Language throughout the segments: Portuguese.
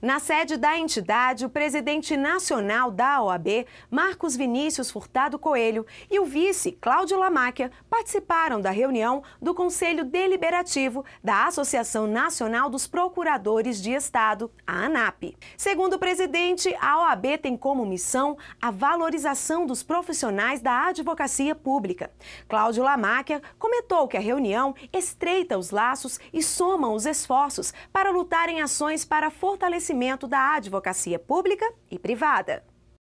Na sede da entidade, o presidente nacional da OAB, Marcos Vinícius Furtado Coelho, e o vice, Cláudio Lamáquia, participaram da reunião do Conselho Deliberativo da Associação Nacional dos Procuradores de Estado, a ANAP. Segundo o presidente, a OAB tem como missão a valorização dos profissionais da advocacia pública. Cláudio Lamáquia comentou que a reunião estreita os laços e soma os esforços para lutar em ações para fortalecer da advocacia pública e privada.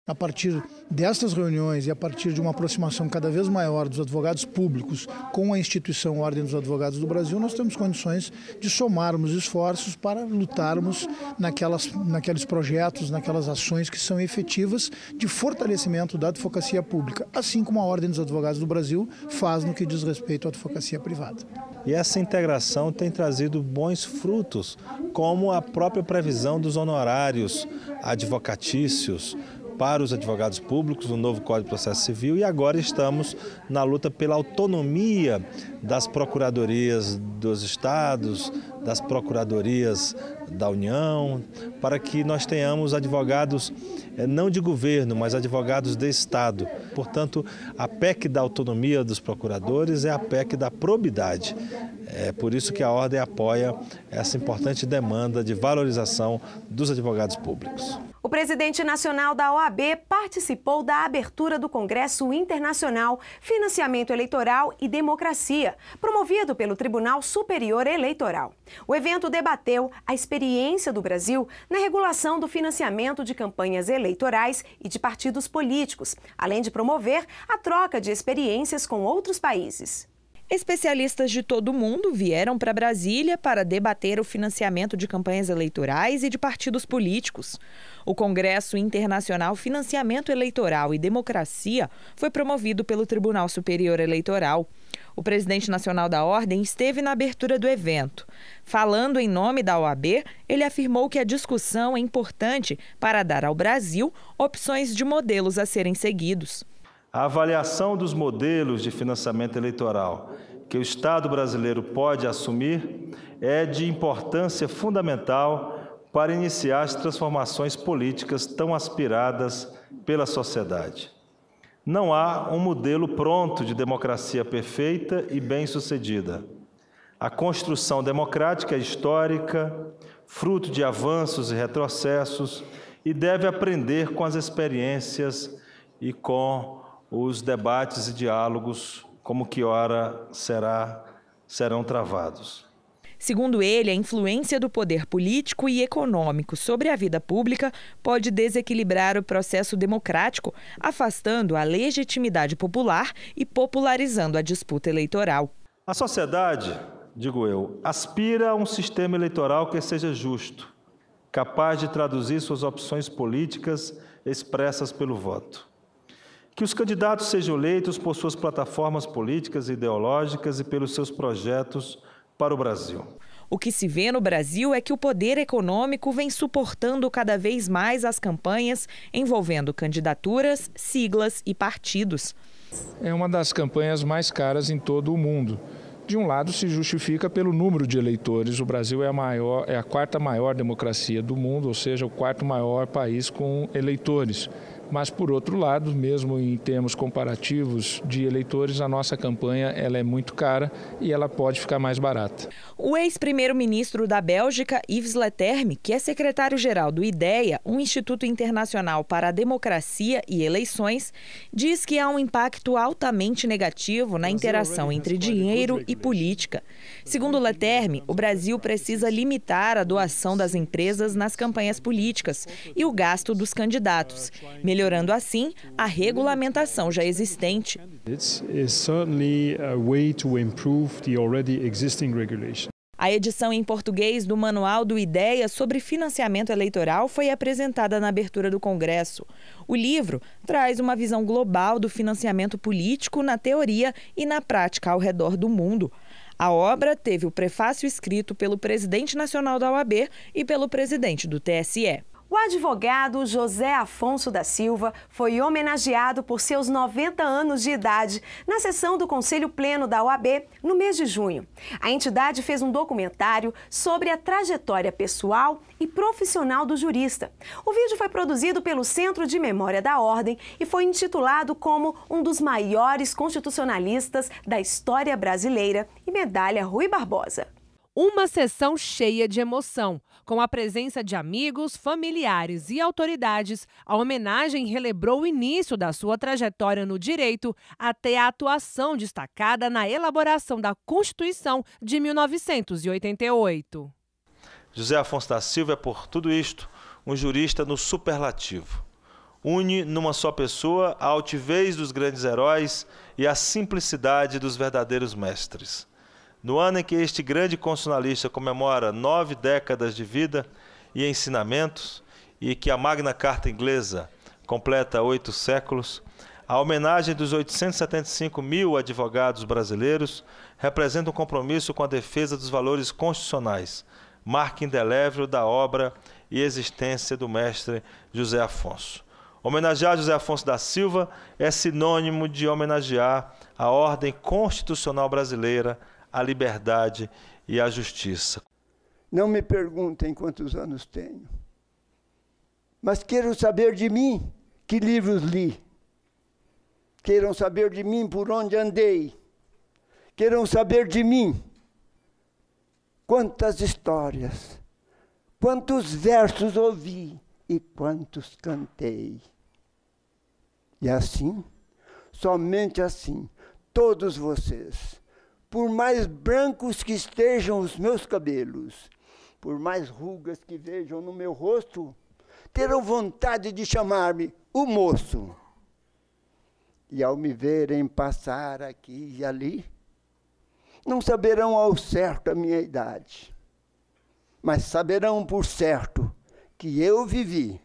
A partir destas reuniões e a partir de uma aproximação cada vez maior dos advogados públicos com a instituição Ordem dos Advogados do Brasil, nós temos condições de somarmos esforços para lutarmos naquelas, naqueles projetos, naquelas ações que são efetivas de fortalecimento da advocacia pública, assim como a Ordem dos Advogados do Brasil faz no que diz respeito à advocacia privada. E essa integração tem trazido bons frutos, como a própria previsão dos honorários advocatícios para os advogados públicos, o novo Código de Processo Civil, e agora estamos na luta pela autonomia das procuradorias dos estados, das procuradorias da União, para que nós tenhamos advogados eh, não de governo, mas advogados de Estado. Portanto, a PEC da autonomia dos procuradores é a PEC da probidade. É por isso que a Ordem apoia essa importante demanda de valorização dos advogados públicos presidente nacional da OAB participou da abertura do Congresso Internacional Financiamento Eleitoral e Democracia, promovido pelo Tribunal Superior Eleitoral. O evento debateu a experiência do Brasil na regulação do financiamento de campanhas eleitorais e de partidos políticos, além de promover a troca de experiências com outros países. Especialistas de todo o mundo vieram para Brasília para debater o financiamento de campanhas eleitorais e de partidos políticos. O Congresso Internacional Financiamento Eleitoral e Democracia foi promovido pelo Tribunal Superior Eleitoral. O presidente nacional da ordem esteve na abertura do evento. Falando em nome da OAB, ele afirmou que a discussão é importante para dar ao Brasil opções de modelos a serem seguidos. A avaliação dos modelos de financiamento eleitoral que o Estado brasileiro pode assumir é de importância fundamental para iniciar as transformações políticas tão aspiradas pela sociedade. Não há um modelo pronto de democracia perfeita e bem-sucedida. A construção democrática é histórica, fruto de avanços e retrocessos, e deve aprender com as experiências e com os debates e diálogos, como que hora será, serão travados. Segundo ele, a influência do poder político e econômico sobre a vida pública pode desequilibrar o processo democrático, afastando a legitimidade popular e popularizando a disputa eleitoral. A sociedade, digo eu, aspira a um sistema eleitoral que seja justo, capaz de traduzir suas opções políticas expressas pelo voto. Que os candidatos sejam eleitos por suas plataformas políticas e ideológicas e pelos seus projetos para o Brasil. O que se vê no Brasil é que o poder econômico vem suportando cada vez mais as campanhas envolvendo candidaturas, siglas e partidos. É uma das campanhas mais caras em todo o mundo. De um lado, se justifica pelo número de eleitores. O Brasil é a, maior, é a quarta maior democracia do mundo, ou seja, o quarto maior país com eleitores. Mas, por outro lado, mesmo em termos comparativos de eleitores, a nossa campanha ela é muito cara e ela pode ficar mais barata. O ex-primeiro-ministro da Bélgica, Yves Leterme, que é secretário-geral do IDEA, um Instituto Internacional para a Democracia e Eleições, diz que há um impacto altamente negativo na interação entre dinheiro e política. Segundo Leterme, o Brasil precisa limitar a doação das empresas nas campanhas políticas e o gasto dos candidatos melhorando assim a regulamentação já existente. A edição em português do Manual do Ideias sobre Financiamento Eleitoral foi apresentada na abertura do Congresso. O livro traz uma visão global do financiamento político na teoria e na prática ao redor do mundo. A obra teve o prefácio escrito pelo presidente nacional da OAB e pelo presidente do TSE. O advogado José Afonso da Silva foi homenageado por seus 90 anos de idade na sessão do Conselho Pleno da OAB no mês de junho. A entidade fez um documentário sobre a trajetória pessoal e profissional do jurista. O vídeo foi produzido pelo Centro de Memória da Ordem e foi intitulado como um dos maiores constitucionalistas da história brasileira e medalha Rui Barbosa. Uma sessão cheia de emoção, com a presença de amigos, familiares e autoridades, a homenagem relembrou o início da sua trajetória no direito até a atuação destacada na elaboração da Constituição de 1988. José Afonso da Silva é, por tudo isto, um jurista no superlativo. Une numa só pessoa a altivez dos grandes heróis e a simplicidade dos verdadeiros mestres no ano em que este grande constitucionalista comemora nove décadas de vida e ensinamentos, e que a Magna Carta Inglesa completa oito séculos, a homenagem dos 875 mil advogados brasileiros representa um compromisso com a defesa dos valores constitucionais, marca indelével da obra e existência do mestre José Afonso. Homenagear José Afonso da Silva é sinônimo de homenagear a ordem constitucional brasileira a liberdade e a justiça. Não me perguntem quantos anos tenho, mas queiram saber de mim que livros li. Queiram saber de mim por onde andei. Queiram saber de mim quantas histórias, quantos versos ouvi e quantos cantei. E assim, somente assim, todos vocês por mais brancos que estejam os meus cabelos, por mais rugas que vejam no meu rosto, terão vontade de chamar-me o moço. E ao me verem passar aqui e ali, não saberão ao certo a minha idade, mas saberão por certo que eu vivi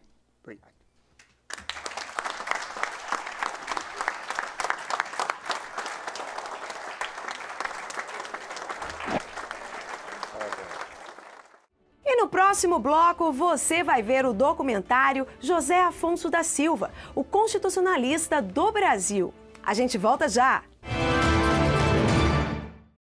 no próximo bloco você vai ver o documentário José Afonso da Silva, o constitucionalista do Brasil. A gente volta já!